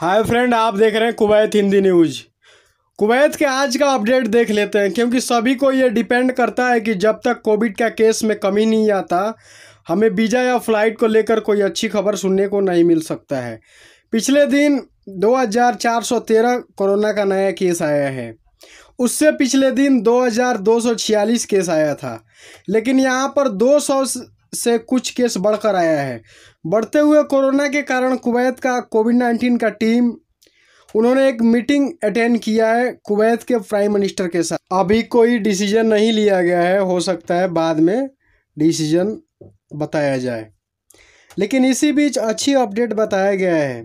hi friend आप देख रहे हैं कुवैत हिंदी न्यूज कुवैत के आज का अपडेट देख लेते हैं क्योंकि सभी को ये डिपेंड करता है कि जब तक कोविड का केस में कमी नहीं आता हमें वीज़ा या फ्लाइट को लेकर कोई अच्छी खबर सुनने को नहीं मिल सकता है पिछले दिन 2413 कोरोना का नया केस आया है उससे पिछले दिन 2246 केस आया था लेकिन यहाँ पर 200 से कुछ केस बढ़कर आया है बढ़ते हुए कोरोना के कारण कुवैत का कोविड नाइन्टीन का टीम उन्होंने एक मीटिंग अटेंड किया है कुवैत के प्राइम मिनिस्टर के साथ अभी कोई डिसीजन नहीं लिया गया है हो सकता है बाद में डिसीजन बताया जाए लेकिन इसी बीच अच्छी अपडेट बताया गया है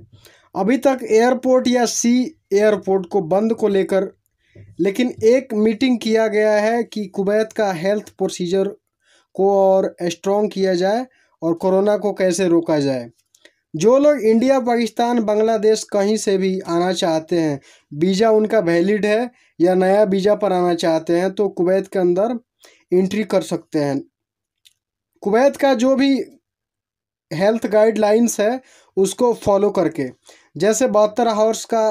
अभी तक एयरपोर्ट या सी एयरपोर्ट को बंद को लेकर लेकिन एक मीटिंग किया गया है कि कुवैत का हेल्थ प्रोसीजर को और स्ट्रॉन्ग किया जाए और कोरोना को कैसे रोका जाए जो लोग इंडिया पाकिस्तान बांग्लादेश कहीं से भी आना चाहते हैं वीज़ा उनका वैलिड है या नया वीज़ा पर आना चाहते हैं तो कुवैत के अंदर इंट्री कर सकते हैं कुवैत का जो भी हेल्थ गाइडलाइंस है उसको फॉलो करके जैसे बहत्तर आवर्स का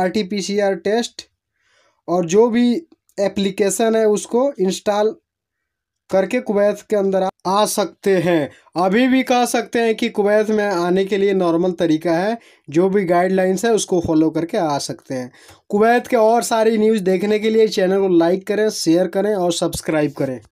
आरटीपीसीआर टेस्ट और जो भी एप्लीकेशन है उसको इंस्टॉल करके कुवैत के अंदर आ सकते हैं अभी भी कह सकते हैं कि कुवैत में आने के लिए नॉर्मल तरीका है जो भी गाइडलाइंस है उसको फॉलो करके आ सकते हैं कुवैत के और सारी न्यूज़ देखने के लिए चैनल को लाइक करें शेयर करें और सब्सक्राइब करें